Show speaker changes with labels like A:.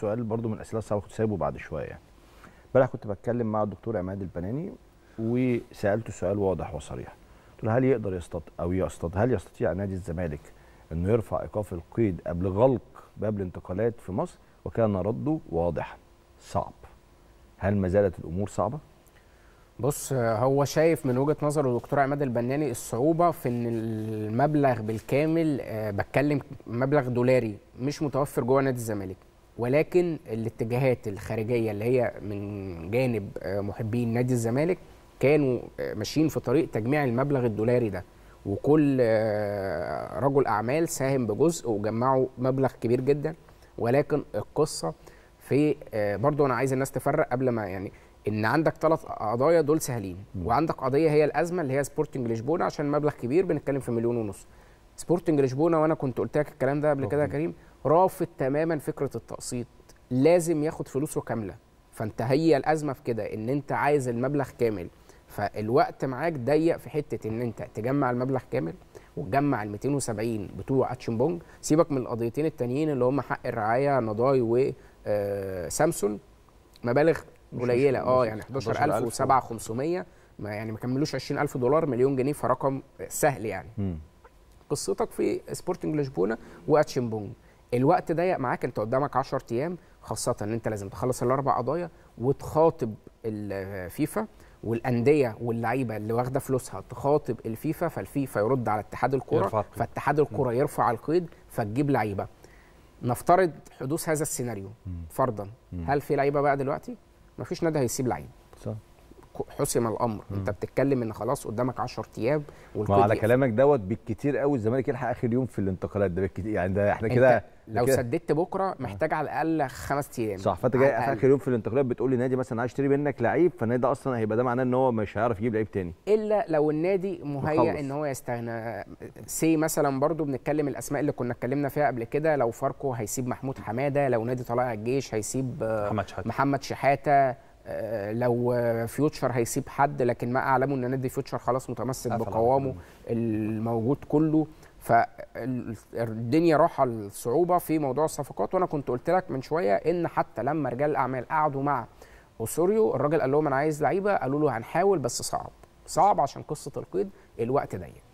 A: سؤال برضو من الاسئله الصعبه كنت سايبه بعد شويه يعني. امبارح كنت بتكلم مع الدكتور عماد البناني وسالته سؤال واضح وصريح قلت له هل يقدر يستط او يستط هل يستطيع نادي الزمالك انه يرفع ايقاف القيد قبل غلق باب الانتقالات في مصر وكان رده واضح صعب هل ما زالت الامور صعبه
B: بص هو شايف من وجهه نظره الدكتور عماد البناني الصعوبه في ان المبلغ بالكامل آه، بتكلم مبلغ دولاري مش متوفر جوه نادي الزمالك ولكن الاتجاهات الخارجيه اللي هي من جانب آه، محبين نادي الزمالك كانوا آه، ماشيين في طريق تجميع المبلغ الدولاري ده وكل آه، رجل اعمال ساهم بجزء وجمعوا مبلغ كبير جدا ولكن القصه في برضه انا عايز الناس تفرق قبل ما يعني ان عندك ثلاث قضايا دول سهلين وعندك قضيه هي الازمه اللي هي سبورتنج لشبونه عشان مبلغ كبير بنتكلم في مليون ونص سبورتنج لشبونه وانا كنت قلت لك الكلام ده قبل كده يا كريم رافض تماما فكره التقسيط لازم ياخد فلوسه كامله فانت هي الازمه في كده ان انت عايز المبلغ كامل فالوقت معاك ضيق في حته ان انت تجمع المبلغ كامل وتجمع ال 270 بتوع اتشن بونج سيبك من القضيتين التانيين اللي هم حق الرعايه نضاي وسامسون آه، مبالغ قليله اه يعني 11500 ما يعني ما كملوش 20000 دولار مليون جنيه فرقم سهل يعني م. قصتك في سبورتنج لشبونه واتشن بونج الوقت ضيق معاك انت قدامك 10 ايام خاصه ان انت لازم تخلص الاربع قضايا وتخاطب الفيفا والانديه واللعيبه اللي واخده فلوسها تخاطب الفيفا فالفيفا يرد على اتحاد الكره فاتحاد الكره يرفع القيد فتجيب لعيبه نفترض حدوث هذا السيناريو فرضا هل في لعيبه بقى دلوقتي ما فيش نادي هيسيب لعيب صح حسم الامر م. انت بتتكلم ان خلاص قدامك 10 ايام والكل على كلامك دوت بالكتير قوي الزمالك
A: يلحق اخر يوم في الانتقالات ده بالكتير يعني ده احنا كده لو كدا...
B: سددت بكره آه. محتاج على الاقل
A: خمس ايام صح فانت جاي اخر يوم في الانتقالات بتقول لي نادي مثلا عايز يشتري منك لعيب فالنادي ده اصلا هيبقى ده معناه ان هو مش هيعرف يجيب لعيب تاني
B: الا لو النادي مهيئ ان هو يستغنى سي مثلا برضو بنتكلم الاسماء اللي كنا اتكلمنا فيها قبل كده لو فاركو هيسيب محمود حماده لو نادي طلائع الجيش هيسيب محمد شحاته, محمد شحاتة آه، لو فيوتشر هيسيب حد لكن ما اعلمه ان نادي فيوتشر خلاص متمسك بقوامه الموجود كله فالدنيا راحه الصعوبه في موضوع الصفقات وانا كنت قلت لك من شويه ان حتى لما رجال الاعمال قعدوا مع اوسوريو الراجل قال لهم انا عايز لعيبه قالوا له هنحاول بس صعب صعب عشان قصه القيد الوقت ضيق